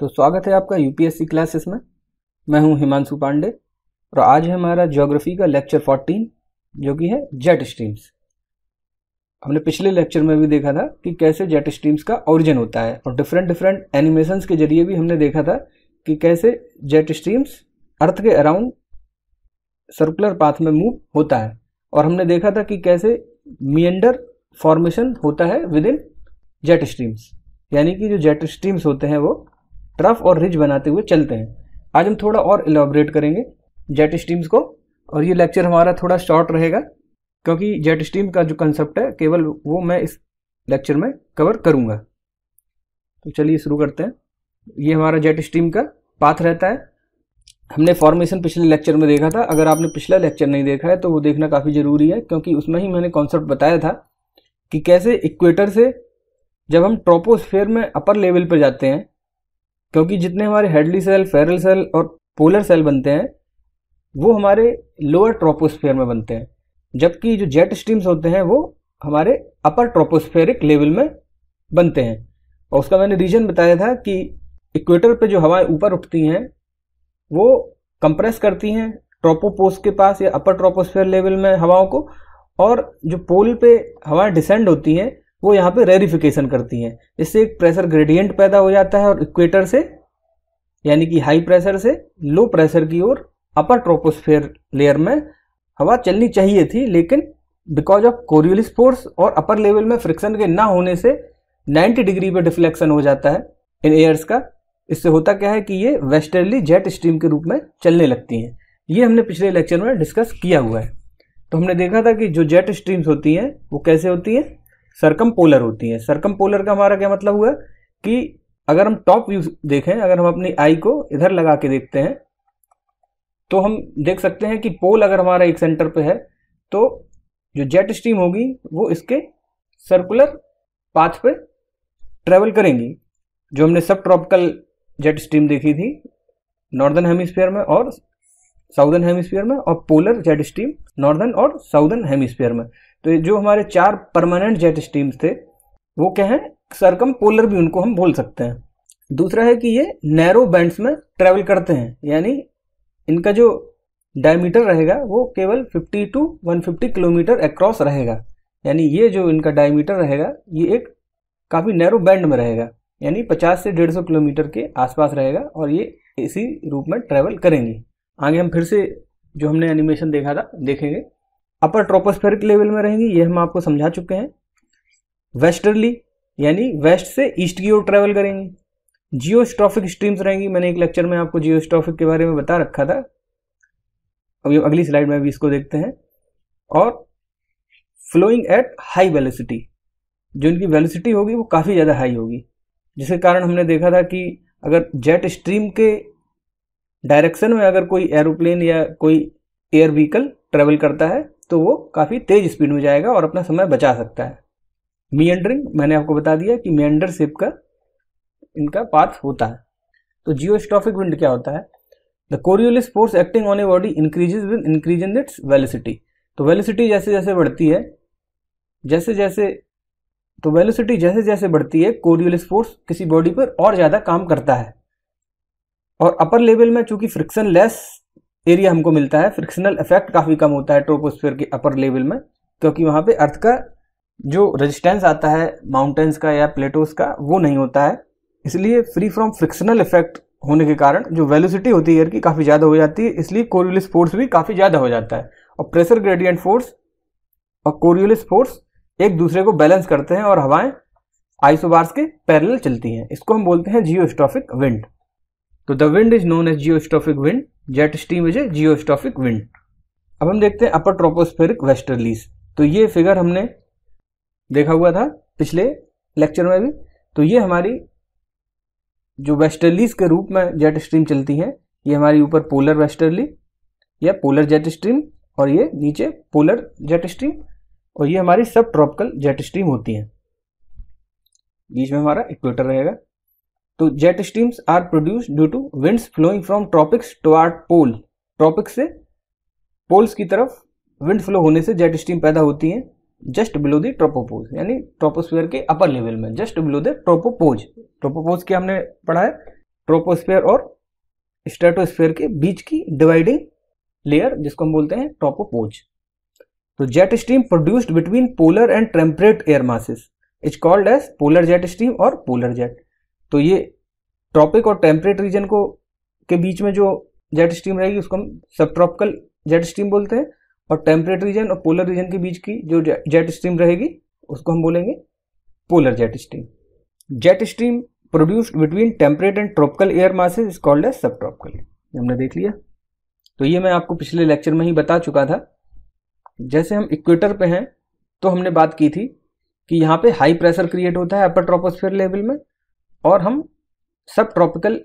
तो स्वागत है आपका यूपीएससी क्लासेस में मैं हूं हिमांशु पांडे और आज है हमारा ज्योग्राफी का लेक्चर 14 जो कि है जेट स्ट्रीम्स हमने पिछले लेक्चर में भी देखा था कि कैसे जेट स्ट्रीम्स का ओरिजिन होता है और डिफरेंट डिफरेंट एनिमेशंस के जरिए भी हमने देखा था कि कैसे जेट स्ट्रीम्स अर्थ के अराउंड सर्कुलर पाथ में मूव होता है और हमने देखा था कि कैसे मियंडर फॉर्मेशन होता है विद इन जेट स्ट्रीम्स यानी कि जो जेट स्ट्रीम्स होते हैं वो ट्रफ़ और रिज बनाते हुए चलते हैं आज हम थोड़ा और एलोबरेट करेंगे जेट स्टीम्स को और ये लेक्चर हमारा थोड़ा शॉर्ट रहेगा क्योंकि जेट स्टीम का जो कंसेप्ट है केवल वो मैं इस लेक्चर में कवर करूँगा तो चलिए शुरू करते हैं ये हमारा जेट स्ट्रीम का पाथ रहता है हमने फॉर्मेशन पिछले लेक्चर में देखा था अगर आपने पिछला लेक्चर नहीं देखा है तो वो देखना काफ़ी ज़रूरी है क्योंकि उसमें ही मैंने कॉन्सेप्ट बताया था कि कैसे इक्वेटर से जब हम ट्रोपोस्फेयर में अपर लेवल पर जाते हैं क्योंकि जितने हमारे हेडली सेल फेरल सेल और पोलर सेल बनते हैं वो हमारे लोअर ट्रोपोस्फेयर में बनते हैं जबकि जो जेट स्ट्रीम्स होते हैं वो हमारे अपर ट्रोपोस्फेरिक लेवल में बनते हैं और उसका मैंने रीजन बताया था कि इक्वेटर पे जो हवाएं ऊपर उठती हैं वो कंप्रेस करती हैं ट्रोपोपोस के पास या अपर ट्रोपोस्फेयर लेवल में हवाओं को और जो पोल पे हवाएं डिसेंड होती हैं वो यहाँ पे रेरिफिकेशन करती हैं इससे एक प्रेशर ग्रेडियंट पैदा हो जाता है और इक्वेटर से यानी कि हाई प्रेशर से लो प्रेशर की ओर अपर ट्रोपोस्फेयर लेयर में हवा चलनी चाहिए थी लेकिन बिकॉज ऑफ कोरियोलिस फोर्स और अपर लेवल में फ्रिक्शन के ना होने से 90 डिग्री पर डिफ्लेक्शन हो जाता है इन एयर्स का इससे होता क्या है कि ये वेस्टर्ली जेट स्ट्रीम के रूप में चलने लगती हैं ये हमने पिछले लेक्चर में डिस्कस किया हुआ है तो हमने देखा था कि जो जेट स्ट्रीम्स होती हैं वो कैसे होती हैं सरकम पोलर होती है सरकम पोलर का हमारा क्या मतलब हुआ कि अगर हम टॉप व्यू देखें अगर हम अपनी आई को इधर लगा के देखते हैं तो हम देख सकते हैं कि पोल अगर हमारा एक सेंटर पे है तो जो जेट स्ट्रीम होगी वो इसके सर्कुलर पाथ पे ट्रेवल करेंगी जो हमने सब ट्रॉपिकल जेट स्ट्रीम देखी थी नॉर्दर्न हेमिस्फीयर में और साउदर्न हेमिस्फीयर में और पोलर जेट स्ट्रीम नॉर्दर्न और साउदर्न हेमिस्फीयर में तो जो हमारे चार परमानेंट जेट स्ट्रीम्स थे वो क्या है सरकम पोलर भी उनको हम बोल सकते हैं दूसरा है कि ये नैरो बैंड्स में ट्रेवल करते हैं यानी इनका जो डायमीटर रहेगा वो केवल 50 टू 150 किलोमीटर एक्रॉस रहेगा यानी ये जो इनका डायमीटर रहेगा ये एक काफ़ी नैरो बैंड में रहेगा यानी 50 से 150 किलोमीटर के आसपास रहेगा और ये इसी रूप में ट्रैवल करेंगे आगे हम फिर से जो हमने एनिमेशन देखा था देखेंगे अपर ट्रोपोस्फेरिक लेवल में रहेंगी ये हम आपको समझा चुके हैं वेस्टर्ली यानी वेस्ट से ईस्ट की ओर ट्रेवल करेंगी जियोस्ट्रॉफिक स्ट्रीम्स रहेंगी मैंने एक लेक्चर में आपको जियोस्ट्रॉफिक के बारे में बता रखा था अब ये अगली स्लाइड में भी इसको देखते हैं और फ्लोइंग एट हाई वेलिसिटी जो इनकी वेलिसिटी होगी वो काफ़ी ज़्यादा हाई होगी जिसके कारण हमने देखा था कि अगर जेट स्ट्रीम के डायरेक्शन में अगर कोई एरोप्लेन या कोई एयर व्हीकल ट्रेवल करता है तो वो काफ़ी तेज स्पीड में जाएगा और अपना समय बचा सकता है मियंडरिंग मैंने आपको बता दिया कि मियंडर शेप का इनका पाथ होता है तो जियोस्टॉफिक विंड क्या होता है the Coriolis force acting on a body increases with increase in its velocity तो वेलिसिटी जैसे जैसे बढ़ती है जैसे जैसे तो वेलिसिटी जैसे जैसे बढ़ती है कोरियोलिस फोर्स किसी बॉडी पर और ज़्यादा काम करता है और अपर लेवल में चूंकि फ्रिक्शन लेस एरिया हमको मिलता है फ्रिक्शनल इफेक्ट काफ़ी कम होता है ट्रोपोस्फेयर के अपर लेवल में क्योंकि वहाँ पे अर्थ का जो रेजिस्टेंस आता है माउंटेन्स का या प्लेटोस का वो नहीं होता है इसलिए फ्री फ्रॉम फ्रिक्शनल इफेक्ट होने के कारण जो वेलोसिटी होती है एयर की काफ़ी ज़्यादा हो जाती है इसलिए कोरियोलिस फोर्स भी काफ़ी ज़्यादा हो जाता है और प्रेशर ग्रेडियंट फोर्स और कोरियोलिस फोर्स एक दूसरे को बैलेंस करते हैं और हवाएं आइसोबार्स के पैरेलल चलती हैं इसको हम बोलते हैं जियोस्टॉफिक विंड तो the wind is known as geostrophic wind jet stream is a geostrophic wind अब हम देखते हैं अपर ट्रोपोस्फेरिक वेस्टर्लीज तो ये फिगर हमने देखा हुआ था पिछले लेक्चर में भी तो ये हमारी जो वेस्टर्लीज के रूप में जेट स्ट्रीम चलती है ये हमारी ऊपर पोलर वेस्टर्ली या पोलर जेट स्ट्रीम और ये नीचे पोलर जेट स्ट्रीम और ये हमारी सब ट्रॉपिकल जेट स्ट्रीम होती है बीच में हमारा इक्वेटर रहेगा तो jet streams are produce due to winds flowing from tropics toward pole tropics से पोल्स की तरफ विंड फ्लो होने से जेट स्ट्रीम पैदा होती है जस्ट बिलो द ट्रोपोपोज यानी ट्रोपोस्फेयर के अपर लेवल में just below the tropopause tropopause की हमने पढ़ा है ट्रोपोस्फेयर और स्ट्रेटोस्फेयर के बीच की डिवाइडिंग लेयर जिसको हम बोलते हैं ट्रोपोपोज तो jet stream produced between polar and temperate air masses is called as polar jet stream और पोलर जेट तो ये ट्रॉपिक और टेम्परेट रीजन को के बीच में जो जेट स्ट्रीम रहेगी उसको हम सब ट्रॉपिकल जेट स्ट्रीम बोलते हैं और टेम्परेट रीजन और पोलर रीजन के बीच की जो जेट स्ट्रीम रहेगी उसको हम बोलेंगे polar jet stream jet stream produced between temperate and tropical air masses is called as sub tropical हमने देख लिया तो ये मैं आपको पिछले लेक्चर में ही बता चुका था जैसे हम इक्वेटर पे हैं तो हमने बात की थी कि यहाँ पे हाई प्रेशर क्रिएट होता है अपर ट्रोपोस्फेयर लेवल में और हम सब ट्रॉपिकल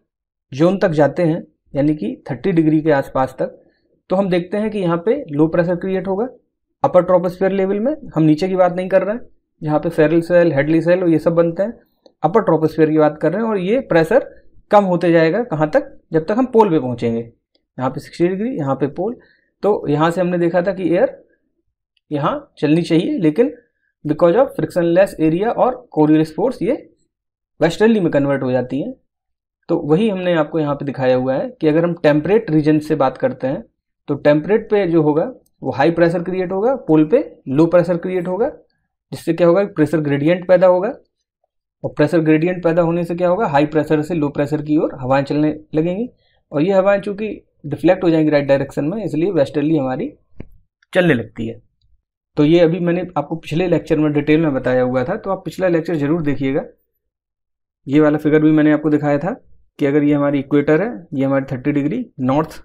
जोन तक जाते हैं यानी कि 30 डिग्री के आसपास तक तो हम देखते हैं कि यहाँ पे लो प्रेशर क्रिएट होगा अपर ट्रोपोस्फेयर लेवल में हम नीचे की बात नहीं कर रहे हैं यहाँ पे फेरल सेल हेडली सेल ये सब बनते हैं अपर ट्रोपोस्फेयर की बात कर रहे हैं और ये प्रेशर कम होते जाएगा कहाँ तक जब तक हम पोल पे पहुँचेंगे यहाँ पे सिक्सटी डिग्री यहाँ पे पोल तो यहाँ से हमने देखा था कि एयर यहाँ चलनी चाहिए लेकिन बिकॉज ऑफ फ्रिक्शनलेस एरिया और कोरियल स्पोर्ट्स ये वेस्टर्ली में कन्वर्ट हो जाती है तो वही हमने आपको यहाँ पे दिखाया हुआ है कि अगर हम टेम्परेट रीजन से बात करते हैं तो टेम्परेट पे जो होगा वो हाई प्रेशर क्रिएट होगा पोल पे लो प्रेशर क्रिएट होगा जिससे क्या होगा प्रेशर ग्रेडियंट पैदा होगा और प्रेशर ग्रेडियंट पैदा होने से क्या होगा हाई प्रेशर से लो प्रेशर की ओर हवाएं चलने लगेंगी और ये हवाएं चूंकि डिफ्लेक्ट हो जाएंगी राइट डायरेक्शन में इसलिए वेस्टर्ली हमारी चलने लगती है तो ये अभी मैंने आपको पिछले लेक्चर में डिटेल में बताया हुआ था तो आप पिछला लेक्चर जरूर देखिएगा ये वाला फिगर भी मैंने आपको दिखाया था कि अगर ये हमारी इक्वेटर है ये हमारी थर्टी डिग्री नॉर्थ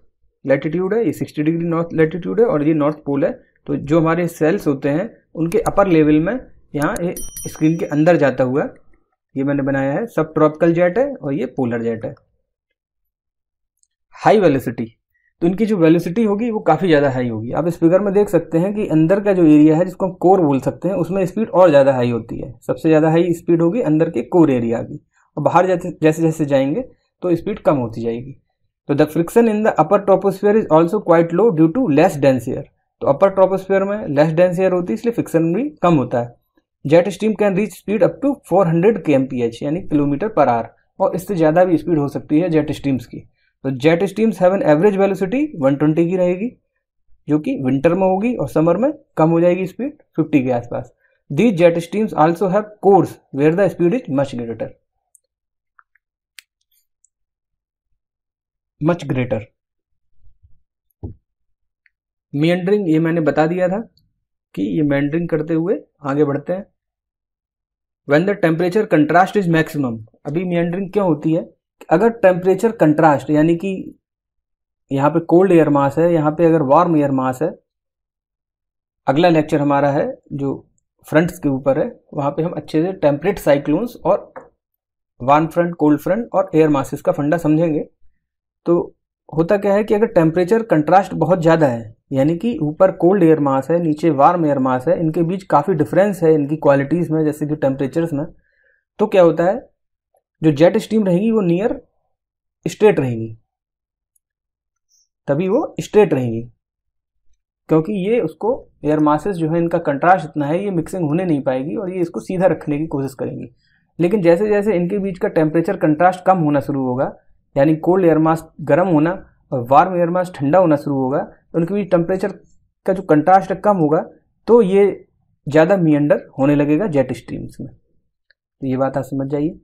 लेटीट्यूड है ये सिक्सटी डिग्री नॉर्थ लेटीट्यूड है और ये नॉर्थ पोल है तो जो हमारे सेल्स होते हैं उनके अपर लेवल में यहाँ स्क्रीन के अंदर जाता हुआ ये मैंने बनाया है सब ट्रॉपिकल जेट है और ये पोलर जेट है हाई वेलोसिटी तो इनकी जो वेलोसिटी होगी वो काफ़ी ज़्यादा हाई होगी आप इस फिगर में देख सकते हैं कि अंदर का जो एरिया है जिसको हम कोर बोल सकते हैं उसमें स्पीड और ज़्यादा हाई होती है सबसे ज़्यादा हाई स्पीड होगी अंदर के कोर एरिया की और बाहर जैसे जैसे जैसे जाएंगे तो स्पीड कम होती जाएगी तो the friction in the upper troposphere is also quite low due to less dense air तो अपर ट्रोपोस्फेयर में लेस डेंस एयर होती है इसलिए फ्रिक्शन भी कम होता है jet stream can reach speed up to 400 hundred K M P H यानी किलोमीटर पर आर और इससे ज़्यादा भी स्पीड हो सकती है जेट स्टीम्स की तो jet streams have an average velocity 120 की रहेगी जो कि विंटर में होगी और समर में कम हो जाएगी स्पीड 50 के आसपास these jet streams also have cores where the speed is much greater much greater meandering ये मैंने बता दिया था कि ये मेंडरिंग करते हुए आगे बढ़ते हैं when the temperature contrast is maximum अभी मेंडरिंग क्यों होती है अगर टेम्परेचर कंट्रास्ट यानी कि यहाँ पे कोल्ड एयर मास है यहाँ पे अगर वार्म एयर मास है अगला लेक्चर हमारा है जो फ्रंट्स के ऊपर है वहाँ पे हम अच्छे से टेम्परेट साइक्लोन्स और वार्म फ्रंट कोल्ड फ्रंट और एयर मासेस का फंडा समझेंगे तो होता क्या है कि अगर टेम्परेचर कंट्रास्ट बहुत ज़्यादा है यानी कि ऊपर कोल्ड एयर मास है नीचे वार्म एयर मास है इनके बीच काफ़ी डिफरेंस है इनकी क्वालिटीज़ में जैसे कि टेम्परेचर्स में तो क्या होता है जो जेट स्टीम रहेगी वो नियर स्ट्रेट रहेगी तभी वो स्ट्रेट रहेगी क्योंकि ये उसको एयर मासेस जो है इनका कंट्रास्ट इतना है ये मिक्सिंग होने नहीं पाएगी और ये इसको सीधा रखने की कोशिश करेंगी लेकिन जैसे जैसे इनके बीच का टेम्परेचर कंट्रास्ट कम होना शुरू होगा यानी कोल्ड एयर मास गर्म होना और वार्म एयर मास ठंडा होना शुरू होगा उनके बीच टेम्परेचर का जो कंट्रास्ट कम होगा तो ये ज़्यादा मियंडर होने लगेगा जेट स्ट्रीम्स में तो ये बात आप समझ जाइए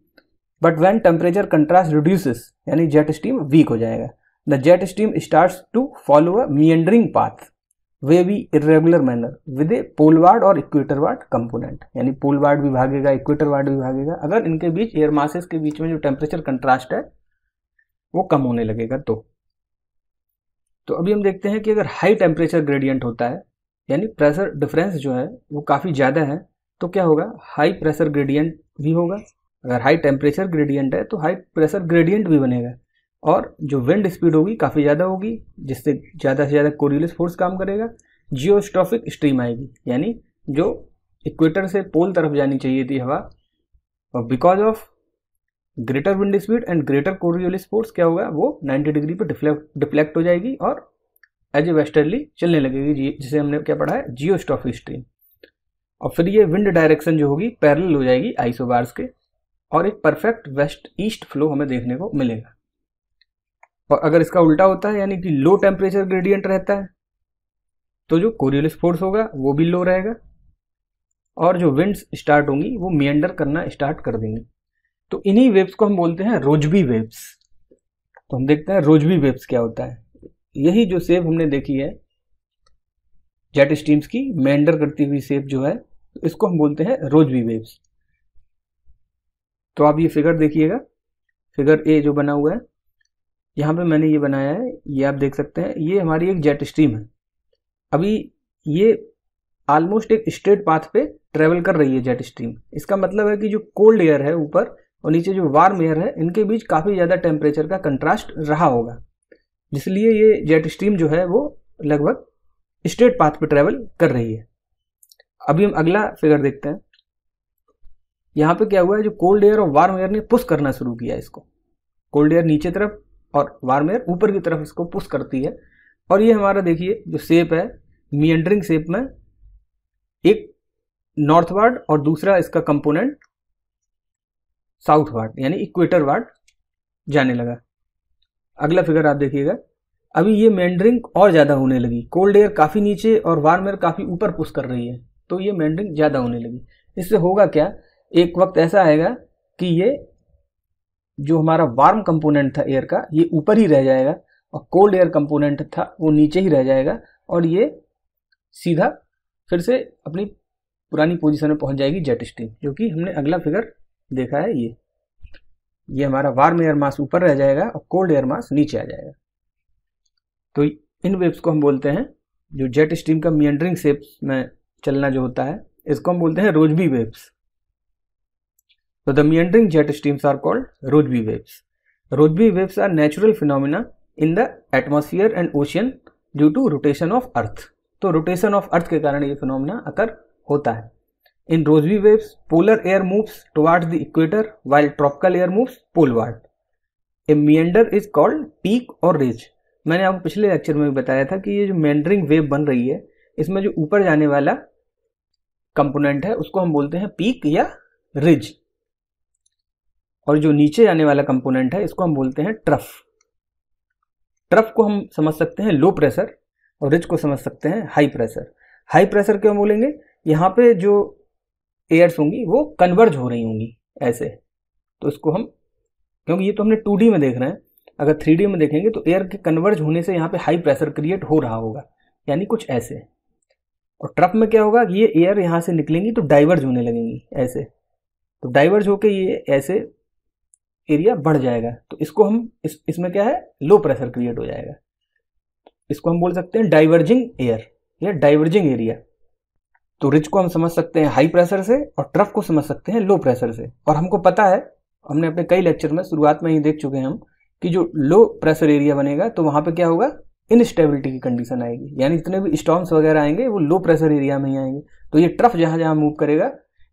but when temperature contrast reduces यानी जेट स्ट्रीम वीक हो जाएगा the jet stream start to follow a meandering path वे भी irregular manner with a poleward और इक्वेटरवार्ड कंपोनेंट यानी पोलवार्ड भी भागेगा इक्वेटरवार्ड भी भागेगा अगर इनके बीच एयर मासेस के बीच में जो टेम्परेचर कंट्रास्ट है वो कम होने लगेगा तो तो अभी हम देखते हैं कि अगर हाई टेम्परेचर ग्रेडियंट होता है यानी प्रेशर डिफरेंस जो है वो काफ़ी ज़्यादा है तो क्या होगा हाई प्रेशर ग्रेडियंट भी होगा अगर हाई टेम्परेचर ग्रेडियंट है तो हाई प्रेशर ग्रेडियंट भी बनेगा और जो विंड स्पीड होगी काफ़ी ज़्यादा होगी जिससे ज़्यादा से ज़्यादा कोरियलिस फोर्स काम करेगा जियोस्ट्रॉफिक स्ट्रीम आएगी यानी जो इक्वेटर से पोल तरफ जानी चाहिए थी हवा और because of greater wind speed and greater Coriolis force क्या होगा वो 90 डिग्री पर डिफ्लेक्ट डिफ्लेक्ट हो जाएगी और एज ए वेस्टर्ली चलने लगेगी जिसे हमने क्या पढ़ा है जियो स्टॉफी स्ट्रीम और फिर ये विंड डायरेक्शन जो होगी पैरल हो जाएगी आइसोबार्स के और एक परफेक्ट वेस्ट ईस्ट फ्लो हमें देखने को मिलेगा और अगर इसका उल्टा होता है यानी कि लो टेम्परेचर ग्रेडियंट रहता है तो जो कोरियोलिस फोर्स होगा वो भी लो रहेगा और जो विंड्स स्टार्ट होंगी वो मियंडर करना स्टार्ट कर देंगी तो इन्हीं वेव्स को हम बोलते हैं रोजबी वेव्स तो हम देखते हैं रोजबी वेव्स क्या होता है यही जो सेब हमने देखी है जेट स्टीम्स की मेंडर करती हुई सेब जो है तो इसको हम बोलते हैं रोजबी वेव्स तो आप ये फिगर देखिएगा फिगर ए जो बना हुआ है यहां पे मैंने ये बनाया है ये आप देख सकते हैं ये हमारी एक जेट स्ट्रीम है अभी ये ऑलमोस्ट एक स्ट्रेट पाथ पे ट्रेवल कर रही है जेट स्ट्रीम इसका मतलब है कि जो कोल्ड एयर है ऊपर और नीचे जो वार्म एयर है इनके बीच काफ़ी ज़्यादा टेम्परेचर का कंट्रास्ट रहा होगा इसलिए ये जेट स्ट्रीम जो है वो लगभग स्ट्रेट पाथ पर ट्रेवल कर रही है अभी हम अगला फिगर देखते हैं यहाँ पे क्या हुआ है जो कोल्ड एयर और वार्म एयर ने पुश करना शुरू किया इसको कोल्ड एयर नीचे तरफ और वार्म एयर ऊपर की तरफ इसको पुश करती है और ये हमारा देखिए जो सेप है मियंडरिंग सेप में एक नॉर्थवर्ड और दूसरा इसका कंपोनेंट साउथ वार्ड यानी इक्वेटर वार्ड जाने लगा अगला फिगर आप देखिएगा अभी ये मेंडरिंग और ज़्यादा होने लगी कोल्ड एयर काफ़ी नीचे और वार्म एयर काफ़ी ऊपर पुश कर रही है तो ये मेंडरिंग ज़्यादा होने लगी इससे होगा क्या एक वक्त ऐसा आएगा कि ये जो हमारा वार्म कंपोनेंट था एयर का ये ऊपर ही रह जाएगा और कोल्ड एयर कंपोनेंट था वो नीचे ही रह जाएगा और ये सीधा फिर से अपनी पुरानी पोजीशन में पहुंच जाएगी जेट स्ट्रीम जो कि हमने अगला फिगर देखा है ये ये हमारा वार्म एयर मास ऊपर रह जाएगा और कोल्ड एयर मास नीचे आ जाएगा तो इन वेव्स को हम बोलते हैं जो जेट स्ट्रीम का मियंडरिंग सेप में चलना जो होता है इसको हम बोलते हैं रोजबी वेव्स तो the meandering jet streams are called Rossby waves Rossby waves are natural phenomena in the atmosphere and ocean due to rotation of earth तो रोटेशन ऑफ अर्थ के कारण ये फिनोमिना अकर होता है in Rossby waves polar air moves towards the equator while tropical air moves poleward a meander is called peak और ridge मैंने आपको पिछले लेक्चर में भी बताया था कि ये जो मैंडरिंग वेव बन रही है इसमें जो ऊपर जाने वाला कंपोनेंट है उसको हम बोलते हैं पीक या रिज और जो नीचे जाने वाला कंपोनेंट है इसको हम बोलते हैं ट्रफ ट्रफ को हम समझ सकते हैं लो प्रेशर और रिज को समझ सकते हैं हाई प्रेशर हाई प्रेशर क्यों बोलेंगे यहाँ पे जो एयर्स होंगी वो कन्वर्ज हो रही होंगी ऐसे तो इसको हम क्योंकि ये तो हमने टू में देख रहे हैं अगर थ्री में देखेंगे तो एयर के कन्वर्ज होने से यहाँ पे हाई प्रेशर क्रिएट हो रहा होगा यानी कुछ ऐसे और ट्रप में क्या होगा कि ये एयर यहाँ से निकलेंगी तो डाइवर्ज होने लगेंगी ऐसे तो डाइवर्ज होकर ये ऐसे एरिया बढ़ जाएगा तो इसको हम इस इसमें क्या है लो प्रेशर क्रिएट हो जाएगा इसको हम बोल सकते हैं डाइवर्जिंग एयर या डाइवर्जिंग एरिया तो रिच को हम समझ सकते हैं हाई प्रेशर से और ट्रफ को समझ सकते हैं लो प्रेशर से और हमको पता है हमने अपने कई लेक्चर में शुरुआत में ही देख चुके हैं हम कि जो लो प्रेशर एरिया बनेगा तो वहाँ पे क्या होगा इनस्टेबिलिटी की कंडीशन आएगी यानी जितने भी स्टॉम्स वगैरह आएंगे वो लो प्रेशर एरिया में ही आएंगे तो ये ट्रफ जहाँ जहाँ मूव करेगा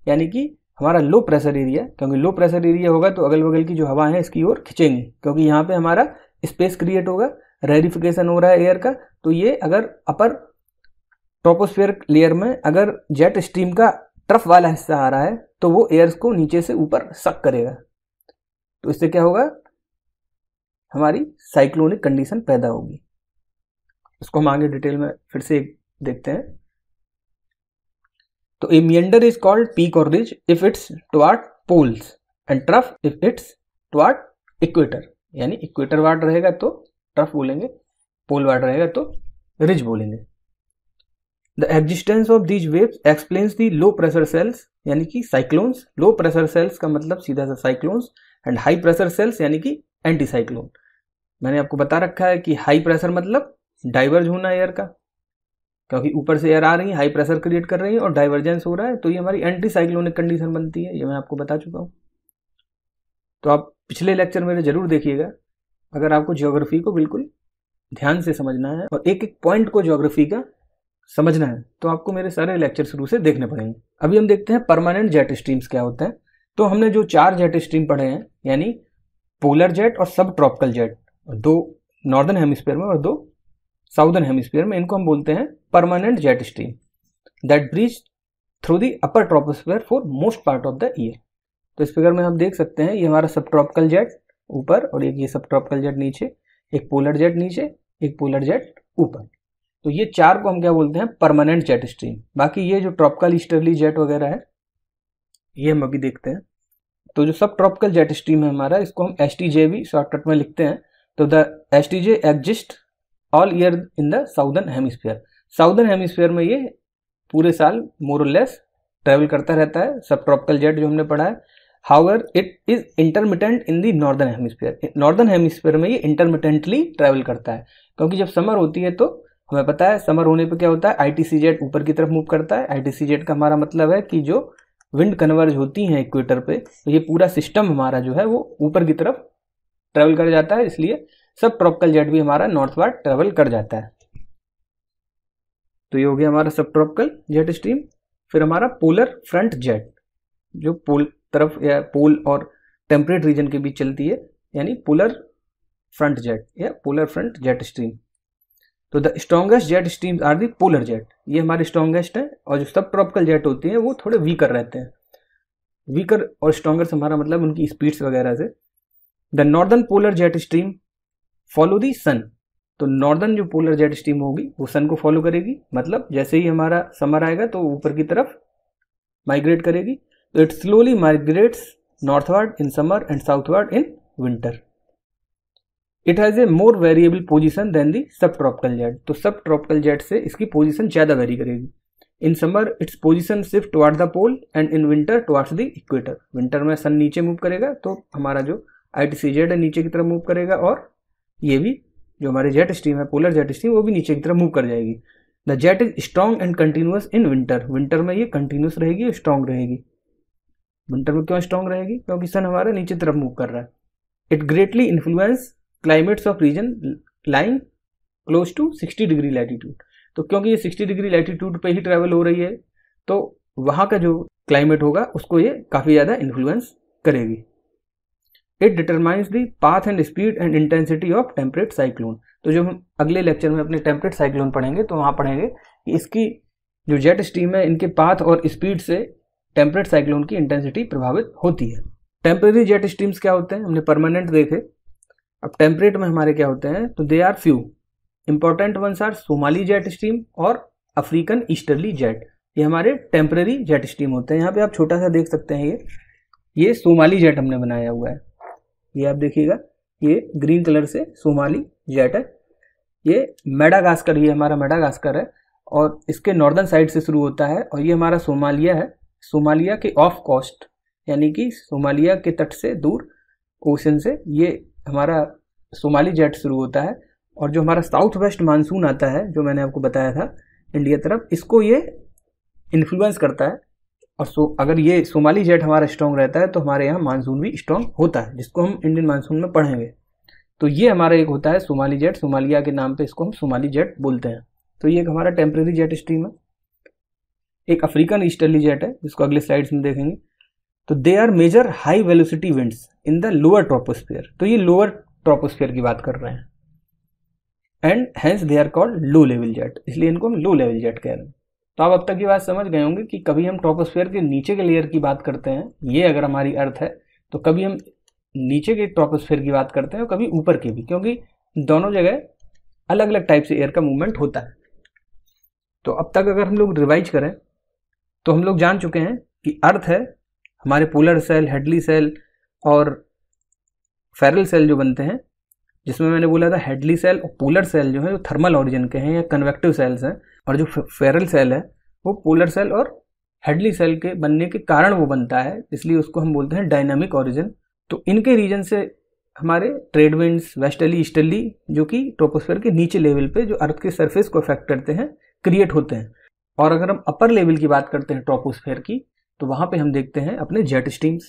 यानी कि हमारा लो प्रेशर एरिया क्योंकि लो प्रेशर एरिया होगा तो अगल बगल की जो हवा है इसकी ओर खिंचेंगी क्योंकि यहाँ पे हमारा स्पेस क्रिएट होगा रेरिफिकेशन हो रहा है एयर का तो ये अगर अपर ट्रोपोस्फेयर लेयर में अगर जेट स्ट्रीम का ट्रफ वाला हिस्सा आ रहा है तो वो एयर को नीचे से ऊपर सक करेगा तो इससे क्या होगा हमारी साइक्लोनिक कंडीशन पैदा होगी इसको हम आगे डिटेल में फिर से देखते हैं तो a meander is called peak और ridge if it's toward poles and trough if it's toward equator यानी इक्वेटर वार्ड रहेगा तो ट्रफ बोलेंगे पोल वार्ड रहेगा तो रिज बोलेंगे the existence of these waves explains the low pressure cells यानी कि साइक्लोन्स लो प्रेशर सेल्स का मतलब सीधा सा cyclones and high pressure cells यानी कि एंटी साइक्लोन मैंने आपको बता रखा है कि हाई प्रेशर मतलब डाइवर्ज होना एयर का क्योंकि ऊपर से एयर आ रही है हाई प्रेशर क्रिएट कर रही है और डाइवर्जेंस हो रहा है तो ये हमारी एंटी कंडीशन बनती है ये मैं आपको बता चुका हूँ तो आप पिछले लेक्चर मेरे जरूर देखिएगा अगर आपको ज्योग्राफी को बिल्कुल ध्यान से समझना है और एक एक पॉइंट को ज्योग्राफी का समझना है तो आपको मेरे सारे लेक्चर शुरू से देखने पड़ेंगे अभी हम देखते हैं परमानेंट जेट स्ट्रीम्स क्या होते हैं तो हमने जो चार जेट स्ट्रीम पढ़े हैं यानी पोलर जेट और सब ट्रॉपिकल जेट दो नॉर्दर्न हेमिस्फीयर में और दो साउदर्न हेमिस्फीयर में इनको हम बोलते हैं permanent jet stream that bridge through the upper troposphere for most part of the year तो इस फिगर में हम देख सकते हैं ये हमारा सब ट्रॉपिकल जेट ऊपर और एक ये सब ट्रॉपिकल जेट नीचे एक पोलर जेट नीचे एक पोलर जेट ऊपर तो ये चार को हम क्या बोलते हैं परमानेंट जेट स्ट्रीम बाकी ये जो ट्रॉपिकल ईस्टर्ली जेट वगैरह है ये हम अभी देखते हैं तो जो सब ट्रॉपिकल जेट स्ट्रीम है हमारा इसको हम एस टी जे भी शॉर्टकट में लिखते हैं तो the S T J exist all year in the southern hemisphere southern hemisphere में ये पूरे साल मोरलेस ट्रेवल करता रहता है सब ट्रॉपिकल जेट जो हमने पढ़ा है however it is intermittent in the northern hemisphere northern hemisphere में ये इंटरमिटेंटली ट्रैवल करता है क्योंकि जब समर होती है तो हमें पता है समर होने पर क्या होता है आई ऊपर की तरफ मूव करता है आई का हमारा मतलब है कि जो विंड कन्वर्ज होती हैं इक्वेटर पे तो ये पूरा सिस्टम हमारा जो है वो ऊपर की तरफ ट्रेवल कर जाता है इसलिए सब ट्रॉपिकल जेट भी हमारा नॉर्थ वार्ड ट्रेवल कर जाता है तो ये हो गया हमारा सब ट्रॉपिकल जेट स्ट्रीम फिर हमारा पोलर फ्रंट जेट जो पोल तरफ या पोल और टेम्परेट रीजन के बीच चलती है यानी पोलर फ्रंट जेट या पोलर फ्रंट जेट स्ट्रीम तो the strongest jet streams are the polar jet ये हमारे स्ट्रॉन्गेस्ट है और जो सब ट्रॉपिकल जेट होती हैं वो थोड़े वीकर रहते हैं वीकर और स्ट्रॉन्गर से हमारा मतलब उनकी स्पीड्स वगैरह से the northern polar jet stream follow the sun तो नॉर्दर्न जो पोलर जेट स्ट्रीम होगी वो सन को फॉलो करेगी मतलब जैसे ही हमारा समर आएगा तो ऊपर की तरफ माइग्रेट करेगी तो it slowly migrates northward in summer and southward in winter it has a more variable position than the sub tropical jet तो सब ट्रॉपिकल जेट से इसकी पोजिशन ज़्यादा वेरी करेगी in summer its position shift toward the pole and in winter towards the equator winter में sun नीचे move करेगा तो हमारा जो आई टी सी जेट है नीचे की तरफ मूव करेगा और ये भी जो हमारे जेट स्ट्रीम है पोलर जेट स्ट्रीम वो भी नीचे की तरफ मूव कर जाएगी the jet is strong and continuous in winter winter में ये कंटिन्यूस रहेगी स्ट्रांग स्ट्रॉन्ग रहेगी विंटर में क्यों स्ट्रॉन्ग रहेगी क्योंकि सन हमारा नीचे तरफ मूव कर रहा है it greatly influence climates of region lying close to 60 degree latitude तो क्योंकि ये 60 डिग्री लैटीट्यूड पे ही ट्रैवल हो रही है तो वहाँ का जो क्लाइमेट होगा उसको ये काफ़ी ज़्यादा इन्फ्लुएंस करेगी it determines the path and speed and intensity of temperate cyclone तो जब हम अगले लेक्चर में अपने टेम्परेट साइक्लोन पढ़ेंगे तो वहाँ पढ़ेंगे कि इसकी जो जेट स्ट्रीम है इनके पाथ और स्पीड से टेम्परेट साइक्लोन की इंटेंसिटी प्रभावित होती है टेम्परेरी जेट स्ट्रीम्स क्या होते हैं हमने परमानेंट देखे अब टेम्परेट में हमारे क्या होते हैं तो they are few important ones are Somali jet stream और अफ्रीकन ईस्टर्ली जेट ये हमारे टेम्प्रेरी जेट स्ट्रीम होते हैं यहाँ पे आप छोटा सा देख सकते हैं ये ये सोमाली जेट हमने बनाया हुआ है ये आप देखिएगा ये ग्रीन कलर से सोमाली जेट है ये मेडागास्कर ये हमारा मेडागास्कर है और इसके नॉर्दर्न साइड से शुरू होता है और ये हमारा सोमालिया है सोमालिया के ऑफ कॉस्ट यानी कि सोमालिया के तट से दूर ओशन से ये हमारा सोमाली जेट शुरू होता है और जो हमारा साउथ वेस्ट मानसून आता है जो मैंने आपको बताया था इंडिया तरफ इसको ये इन्फ्लुएंस करता है और सो अगर ये सोमाली जेट हमारा स्ट्रांग रहता है तो हमारे यहाँ मानसून भी स्ट्रांग होता है जिसको हम इंडियन मानसून में पढ़ेंगे तो ये हमारा एक होता है सोमाली जेट सोमालिया के नाम पे इसको हम सोमाली जेट बोलते हैं तो ये एक हमारा टेम्प्रेरी जेट स्ट्रीम है एक अफ्रीकन ईस्टर्ली जेट है जिसको अगले स्लाइड्स में देखेंगे तो they are major high velocity winds in the lower troposphere तो ये लोअर ट्रोपोस्फियर की बात कर रहे हैं and hence they are called low level jet इसलिए इनको हम लो लेवल जेट कह रहे हैं तो आप अब तक ये बात समझ गए होंगे कि कभी हम ट्रोपोस्फेयर के नीचे के लेयर की बात करते हैं ये अगर हमारी अर्थ है तो कभी हम नीचे के ट्रोपोस्फेयर की बात करते हैं और कभी ऊपर की भी क्योंकि दोनों जगह अलग अलग टाइप से एयर का मूवमेंट होता है तो अब तक अगर हम लोग रिवाइज करें तो हम लोग जान चुके हैं कि अर्थ है हमारे पोलर सेल हेडली सेल और फेरल सेल जो बनते हैं जिसमें मैंने बोला था हेडली सेल और पोलर सेल जो है वो थर्मल ऑरिजन के हैं या कन्वेक्टिव सेल्स हैं और जो फेरल सेल है वो पोलर सेल और हेडली सेल के बनने के कारण वो बनता है इसलिए उसको हम बोलते हैं डायनामिक ऑरिजन तो इनके रीजन से हमारे ट्रेडविंड्स वेस्टली वेस्टर्ली ईस्टर्ली जो कि ट्रोपोस्फेयर के नीचे लेवल पे जो अर्थ के सरफेस को अफेक्ट करते हैं क्रिएट होते हैं और अगर हम अपर लेवल की बात करते हैं ट्रोपोस्फेयर की तो वहाँ पे हम देखते हैं अपने जेट स्टीम्स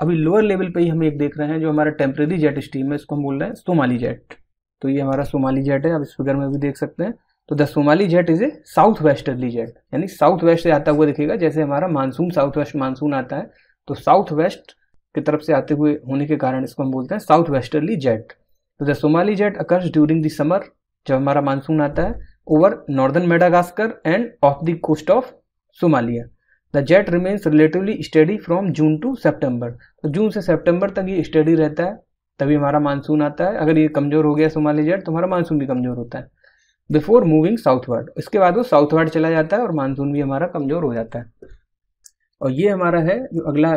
अभी लोअर लेवल पे ही हम एक देख रहे हैं जो हमारा टेम्प्रेरी जेट स्टीम है इसको हम बोल रहे हैं सोमाली जेट तो ये हमारा सोमाली जेट है आप इस फिगर में भी देख सकते हैं तो the Somali jet is a south westerly jet यानी साउथ वेस्ट से आता हुआ दिखेगा जैसे हमारा मानसून साउथ वेस्ट मानसून आता है तो साउथ वेस्ट की तरफ से आते हुए होने के कारण इसको हम बोलते हैं साउथ वेस्टर्ली जेट तो the Somali jet occurs during the summer जब हमारा मानसून आता है over northern Madagascar and off the coast of Somalia the jet remains relatively steady from June to September तो जून से सेप्टेम्बर तक ये स्टडी रहता है तभी हमारा मानसून आता है अगर ये कमजोर हो गया सोमाली जेट तो हमारा मानसून भी कमजोर होता है बिफोर मूविंग साउथवर्ड इसके बाद वो साउथवर्ड चला जाता है और मानसून भी हमारा कमजोर हो जाता है और ये हमारा है जो अगला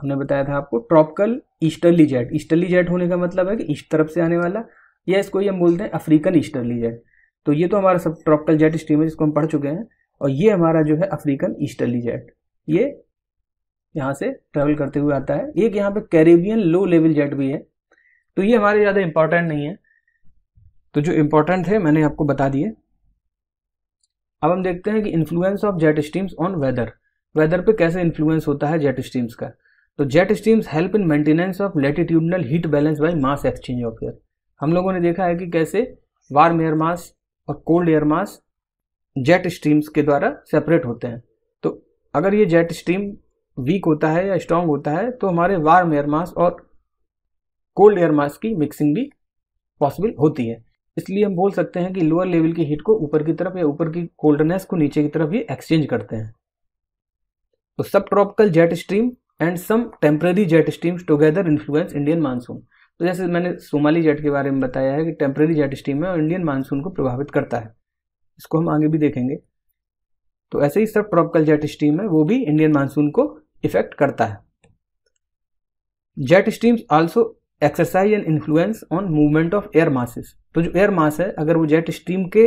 हमने बताया था आपको tropical easterly jet easterly jet होने का मतलब है कि ईस्ट तरफ से आने वाला या इसको ये हम बोलते हैं अफ्रीकन ईस्टर्ली जेट तो ये तो हमारा सब ट्रॉपिकल जेट स्ट्रीम है जिसको हम पढ़ चुके हैं और ये हमारा जो है अफ्रीकन ईस्टर्ली जेट ये यहाँ से ट्रेवल करते हुए आता है एक यहाँ पे कैरेबियन लो लेवल जेट भी है तो ये हमारे ज़्यादा इंपॉर्टेंट नहीं है तो जो इम्पोर्टेंट थे मैंने आपको बता दिए अब हम देखते हैं कि influence of jet streams on weather weather पे कैसे इन्फ्लुएंस होता है जेट स्ट्रीम्स का तो jet streams help in maintenance of latitudinal heat balance by mass exchange of air हम लोगों ने देखा है कि कैसे वार्म एयर मास और cold air mass jet streams के द्वारा सेपरेट होते हैं तो अगर ये जेट स्ट्रीम वीक होता है या स्ट्रांग होता है तो हमारे वार्म एयर मास और कोल्ड एयर मास की मिक्सिंग भी पॉसिबल होती है इसलिए हम बोल सकते हैं कि लोअर लेवल की हीट को ऊपर की तरफ या ऊपर की कोल्डनेस को नीचे की तरफ ये एक्सचेंज करते हैं तो sub tropical jet stream and some temporary jet streams together influence Indian monsoon तो जैसे मैंने सोमाली जेट के बारे में बताया है कि टेम्प्रेरी जेट स्ट्रीम है और इंडियन मानसून को प्रभावित करता है इसको हम आगे भी देखेंगे तो ऐसे ही सर ट्रॉपिकल जेट स्ट्रीम है वो भी इंडियन मानसून को इफेक्ट करता है jet streams also exercise and influence on movement of air masses तो जो एयर मास है अगर वो जेट स्ट्रीम के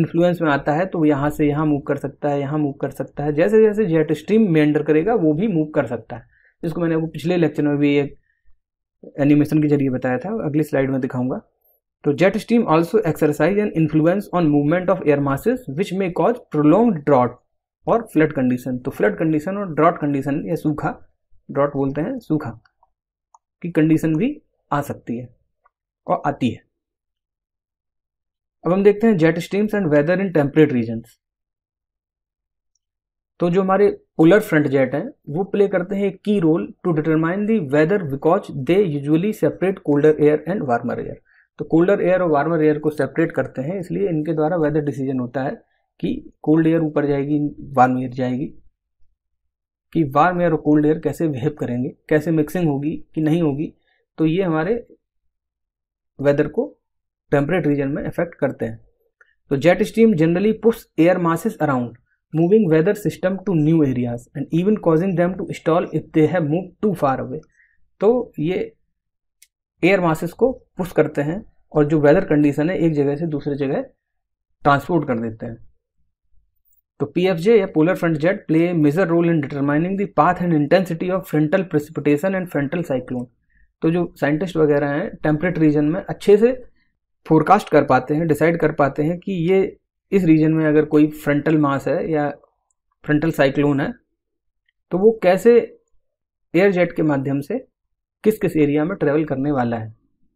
इन्फ्लुएंस में आता है तो यहाँ से यहाँ मूव कर सकता है यहाँ मूव कर सकता है जैसे जैसे जेट स्ट्रीम मेंडर करेगा वो भी मूव कर सकता है जिसको मैंने वो पिछले लेक्चर में भी एक एनिमेशन के जरिए बताया था अगली स्लाइड में दिखाऊंगा तो jet stream also exercise and influence on movement of air masses which may cause prolong drought और फ्लड कंडीशन तो फ्लड कंडीशन और ड्रॉट कंडीशन या सूखा ड्रॉट बोलते हैं सूखा की कंडीशन भी आ सकती है और आती है अब हम देखते हैं jet streams and weather in temperate region तो जो हमारे पोलर फ्रंट जेट हैं वो प्ले करते हैं की role to determine the weather because they usually separate colder air and warmer air तो कोल्डर एयर और वार्मर एयर को सेपरेट करते हैं इसलिए इनके द्वारा वेदर डिसीजन होता है कि कोल्ड एयर ऊपर जाएगी वार्म एयर जाएगी कि वार्म एयर और कोल्ड एयर कैसे बिहेव करेंगे कैसे मिक्सिंग होगी कि नहीं होगी तो ये हमारे वेदर को टेम्परेट रीजन में इफेक्ट करते हैं तो jet stream generally push air masses around moving weather system to new areas and even causing them to stall if they have move too far away तो ये एयर मासेस को push करते हैं और जो वेदर कंडीशन है एक जगह से दूसरे जगह ट्रांसपोर्ट कर देते हैं तो पीएफजे या polar front jet play major role in determining the path and intensity of frontal precipitation and frontal cyclone तो जो साइंटिस्ट वगैरह हैं टेम्परेट रीजन में अच्छे से फोरकास्ट कर पाते हैं डिसाइड कर पाते हैं कि ये इस रीजन में अगर कोई फ्रंटल मास है या फ्रंटल साइक्लोन है तो वो कैसे एयर जेट के माध्यम से किस किस एरिया में ट्रैवल करने वाला है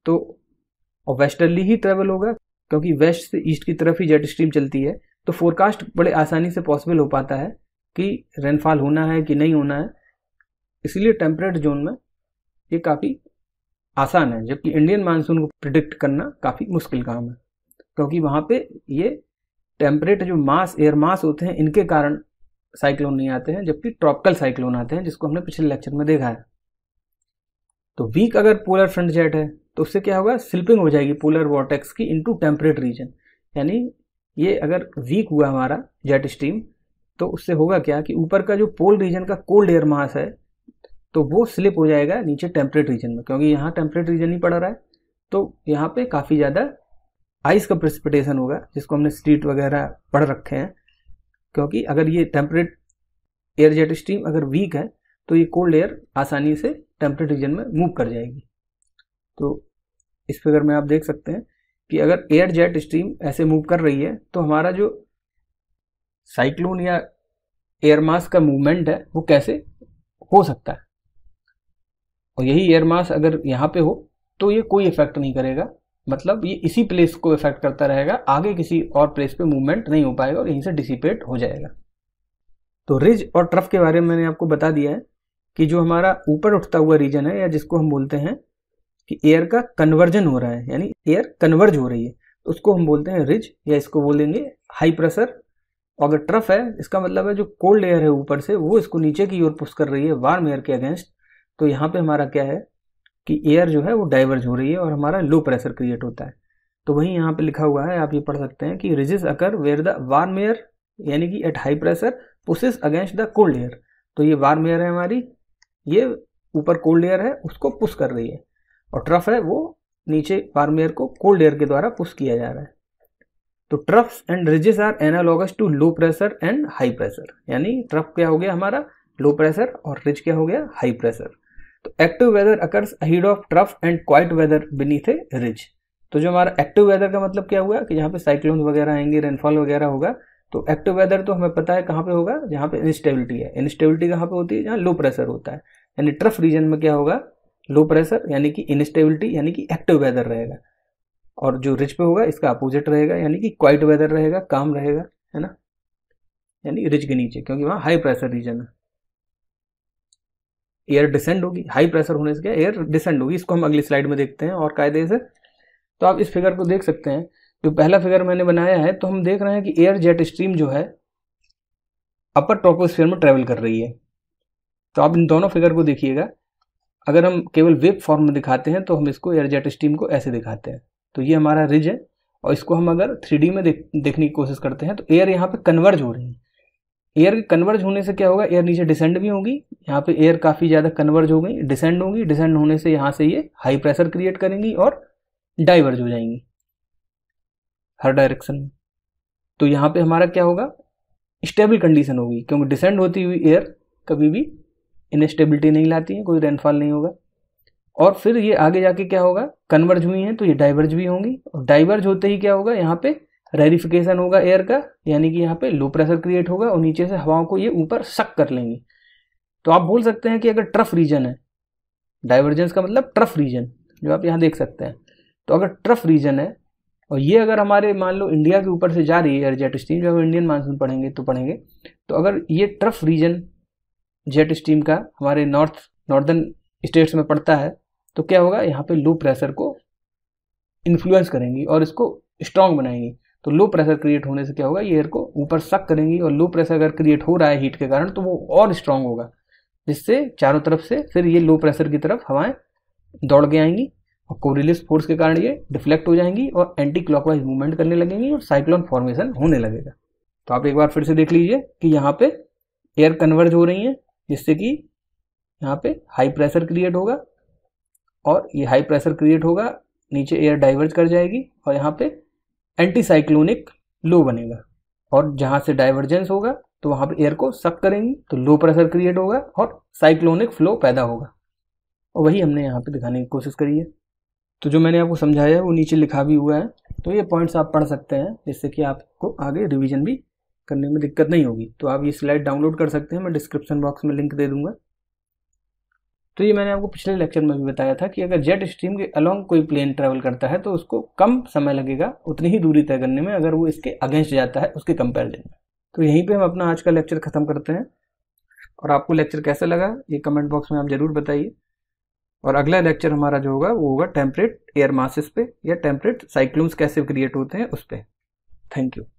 तो वेस्टर्ली वेस्टर्नली ही ट्रैवल होगा क्योंकि वेस्ट से ईस्ट की तरफ ही जेट स्ट्रीम चलती है तो फोरकास्ट बड़े आसानी से पॉसिबल हो पाता है कि रेनफॉल होना है कि नहीं होना है इसलिए टेम्परेट जोन में ये काफ़ी आसान है जबकि इंडियन मानसून को प्रिडिक्ट करना काफ़ी मुश्किल काम है क्योंकि वहाँ पे ये टेम्परेट जो मास एयर मास होते हैं इनके कारण साइक्लोन नहीं आते हैं जबकि ट्रॉपिकल साइक्लोन आते हैं जिसको हमने पिछले लेक्चर में देखा है तो वीक अगर पोलर फ्रंट जेट है तो उससे क्या होगा स्लिपिंग हो जाएगी पोलर वॉटेक्स की टू टेम्परेट रीजन यानी ये अगर वीक हुआ हमारा जेट स्ट्रीम तो उससे होगा क्या कि ऊपर का जो पोल रीजन का कोल्ड एयर मास है तो वो स्लिप हो जाएगा नीचे टेम्परेट रीजन में क्योंकि यहाँ टेम्परेट रीजन ही पड़ रहा है तो यहाँ पे काफ़ी ज़्यादा आइस का प्रेसिपिटेशन होगा जिसको हमने स्ट्रीट वगैरह पढ़ रखे हैं क्योंकि अगर ये टेम्परेट एयर जेट स्ट्रीम अगर वीक है तो ये कोल्ड एयर आसानी से टेम्पलेट रीजन में मूव कर जाएगी तो इस फिगर में आप देख सकते हैं कि अगर एयर जेट स्ट्रीम ऐसे मूव कर रही है तो हमारा जो साइक्लोन या एयर मास का मूवमेंट है वो कैसे हो सकता है और यही एयर मास अगर यहाँ पे हो तो ये कोई इफेक्ट नहीं करेगा मतलब ये इसी प्लेस को इफेक्ट करता रहेगा आगे किसी और प्लेस पे मूवमेंट नहीं हो पाएगा और यहीं से डिसिपेट हो जाएगा तो रिज और ट्रफ के बारे में मैंने आपको बता दिया है कि जो हमारा ऊपर उठता हुआ रीजन है या जिसको हम बोलते हैं कि एयर का कन्वर्जन हो रहा है यानी एयर कन्वर्ज हो रही है तो उसको हम बोलते हैं रिज या इसको बोलेंगे हाई प्रेशर और अगर ट्रफ है इसका मतलब है जो कोल्ड एयर है ऊपर से वो इसको नीचे की ओर पुश कर रही है वार्म एयर के अगेंस्ट तो यहाँ पे हमारा क्या है कि एयर जो है वो डाइवर्ज हो रही है और हमारा लो प्रेशर क्रिएट होता है तो वहीं यहाँ पे लिखा हुआ है आप ये पढ़ सकते हैं कि ridges occur where the warm air यानी कि at high pressure pushes against the cold air तो ये वार्म एयर है हमारी ये ऊपर कोल्ड एयर है उसको पुश कर रही है और ट्रफ है वो नीचे वार्म एयर को कोल्ड एयर के द्वारा पुश किया जा रहा है तो trough and ridges are analogous to low pressure and high pressure यानी ट्रफ क्या हो गया हमारा लो प्रेशर और रिज क्या हो गया हाई प्रेशर तो active weather occurs ahead of trough and quiet weather beneath a ridge तो जो हमारा एक्टिव वेदर का मतलब क्या हुआ कि यहाँ पे साइक्लोन वगैरह आएंगे रेनफॉल वगैरह होगा तो एक्टिव वेदर तो हमें पता है कहाँ पे होगा जहाँ पे इंस्टेबिलिटी है इंस्टेबिलिटी कहाँ पे होती है जहाँ लो प्रेशर होता है यानी ट्रफ रीजन में क्या होगा लो प्रेशर यानी कि इंस्टेबिलिटी यानी कि एक्टिव वेदर रहेगा और जो रिच पे होगा इसका अपोजिट रहेगा यानी कि क्वाइट वेदर रहेगा काम रहेगा है ना यानी रिच के नीचे क्योंकि वहाँ हाई प्रेशर रीजन है एयर डिसेंड होगी हाई प्रेशर होने से क्या एयर डिसेंड होगी इसको हम अगली स्लाइड में देखते हैं और कायदे से तो आप इस फिगर को देख सकते हैं जो तो पहला फिगर मैंने बनाया है तो हम देख रहे हैं कि एयर जेट स्ट्रीम जो है अपर ट्रोपोस्फेयर में ट्रेवल कर रही है तो आप इन दोनों फिगर को देखिएगा अगर हम केवल वेब फॉर्म में दिखाते हैं तो हम इसको एयर जेट स्टीम को ऐसे दिखाते हैं तो ये हमारा रिज है और इसको हम अगर थ्री में देखने की कोशिश करते हैं तो एयर यहाँ पर कन्वर्ज हो रही है एयर के कन्वर्ज होने से क्या होगा एयर नीचे डिसेंड भी होगी यहाँ पे एयर काफ़ी ज़्यादा कन्वर्ज हो गई डिसेंड होगी डिसेंड होने से यहाँ से ये हाई प्रेशर क्रिएट करेंगी और डाइवर्ज हो जाएंगी हर डायरेक्शन में तो यहाँ पे हमारा क्या होगा स्टेबल कंडीशन होगी क्योंकि डिसेंड होती हुई एयर कभी भी इनस्टेबिलिटी नहीं लाती है कोई रेनफॉल नहीं होगा और फिर ये आगे जाके क्या होगा कन्वर्ज हुई हैं तो ये डाइवर्ज भी होंगी और डाइवर्ज होते ही क्या होगा यहाँ पे रेरिफिकेशन होगा एयर का यानी कि यहाँ पे लो प्रेशर क्रिएट होगा और नीचे से हवाओं को ये ऊपर शक कर लेंगी तो आप बोल सकते हैं कि अगर ट्रफ रीजन है डाइवर्जेंस का मतलब ट्रफ रीजन जो आप यहाँ देख सकते हैं तो अगर ट्रफ रीजन है और ये अगर हमारे मान लो इंडिया के ऊपर से जा रही है जेट स्ट्रीम जब हम इंडियन मानसून पढ़ेंगे तो पढ़ेंगे तो अगर ये ट्रफ रीजन जेट स्ट्रीम का हमारे नॉर्थ नॉर्दर्न स्टेट्स में पड़ता है तो क्या होगा यहाँ पे लो प्रेशर को इन्फ्लुएंस करेंगी और इसको स्ट्रांग बनाएंगी तो लो प्रेशर क्रिएट होने से क्या होगा ये एयर को ऊपर सक करेंगी और लो प्रेशर अगर क्रिएट हो रहा है हीट के कारण तो वो और स्ट्रांग होगा जिससे चारों तरफ से फिर ये लो प्रेशर की तरफ हवाएं दौड़ के आएंगी और कोरिलिस फोर्स के कारण ये डिफ्लेक्ट हो जाएंगी और एंटी क्लॉकवाइज मूवमेंट करने लगेंगी और साइक्लोन फॉर्मेशन होने लगेगा तो आप एक बार फिर से देख लीजिए कि यहाँ पे एयर कन्वर्ज हो रही है जिससे कि यहाँ पे हाई प्रेशर क्रिएट होगा और ये हाई प्रेशर क्रिएट होगा नीचे एयर डाइवर्ज कर जाएगी और यहाँ पे एंटी साइक्लोनिक लो बनेगा और जहाँ से डाइवर्जेंस होगा तो वहाँ पर एयर को सक करेंगी तो लो प्रेशर क्रिएट होगा और साइक्लोनिक फ्लो पैदा होगा और वही हमने यहाँ पे दिखाने की कोशिश करी है तो जो मैंने आपको समझाया है वो नीचे लिखा भी हुआ है तो ये पॉइंट्स आप पढ़ सकते हैं जिससे कि आपको आगे रिविजन भी करने में दिक्कत नहीं होगी तो आप ये स्लाइड डाउनलोड कर सकते हैं मैं डिस्क्रिप्शन बॉक्स में लिंक दे दूंगा तो ये मैंने आपको पिछले लेक्चर में भी बताया था कि अगर जेट स्ट्रीम के अलोंग कोई प्लेन ट्रैवल करता है तो उसको कम समय लगेगा उतनी ही दूरी तय करने में अगर वो इसके अगेंस्ट जाता है उसके कंपेरिजन में तो यहीं पे हम अपना आज का लेक्चर ख़त्म करते हैं और आपको लेक्चर कैसा लगा ये कमेंट बॉक्स में आप ज़रूर बताइए और अगला लेक्चर हमारा जो होगा वो होगा टेम्परेट एयर मासिस पे या टेम्परेट साइक्लोन्स कैसे क्रिएट होते हैं उस पर थैंक यू